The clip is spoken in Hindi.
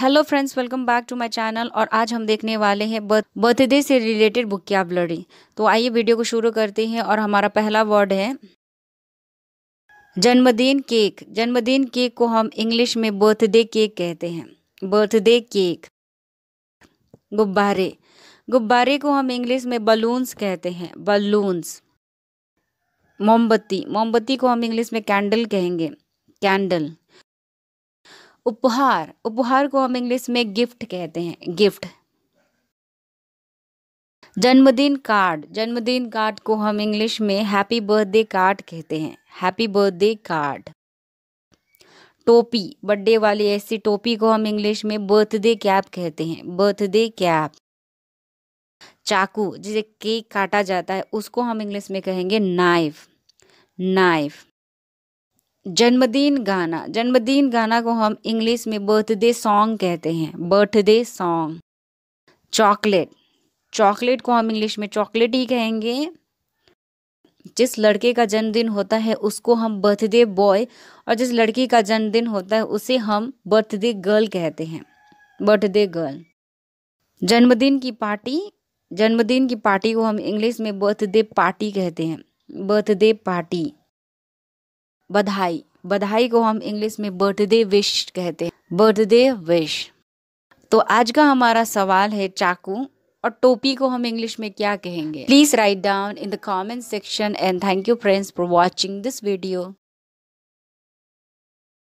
hello friends welcome back to my channel और आज हम देखने वाले हैं बर्थडे से रिलेटेड बुक कैबलरी तो आइए वीडियो को शुरू करते हैं और हमारा पहला वर्ड है जन्मदिन केक जन्मदिन केक को हम इंग्लिश में बर्थडे केक कहते हैं बर्थडे केक गुब्बारे गुब्बारे को हम इंग्लिश में बलून्स कहते हैं बलून्स मोमबत्ती मोमबत्ती को हम इंग्लिश में कैंडल कहेंगे कैंडल उपहार उपहार को हम इंग्लिश में गिफ्ट कहते हैं गिफ्ट जन्मदिन कार्ड जन्मदिन कार्ड को हम इंग्लिश में हैप्पी बर्थडे कार्ड कहते हैं हैप्पी बर्थडे कार्ड टोपी बर्थडे वाली ऐसी टोपी को हम इंग्लिश में बर्थडे कैप कहते हैं बर्थडे कैप चाकू जिसे केक काटा जाता है उसको हम इंग्लिश में कहेंगे नाइफ नाइफ जन्मदिन गाना जन्मदिन गाना को हम इंग्लिश में बर्थडे सॉन्ग कहते हैं बर्थडे सॉन्ग चॉकलेट चॉकलेट को हम इंग्लिश में चॉकलेट ही कहेंगे जिस लड़के का जन्मदिन होता है उसको हम बर्थडे बॉय और जिस लड़की का जन्मदिन होता है उसे हम बर्थडे गर्ल कहते हैं बर्थडे गर्ल जन्मदिन की पार्टी जन्मदिन की पार्टी को हम इंग्लिश में बर्थडे पार्टी कहते हैं बर्थडे पार्टी बधाई बधाई को हम इंग्लिश में बर्थडे विश कहते हैं बर्थडे विश तो आज का हमारा सवाल है चाकू और टोपी को हम इंग्लिश में क्या कहेंगे please write down in the comment section and thank you friends for watching this video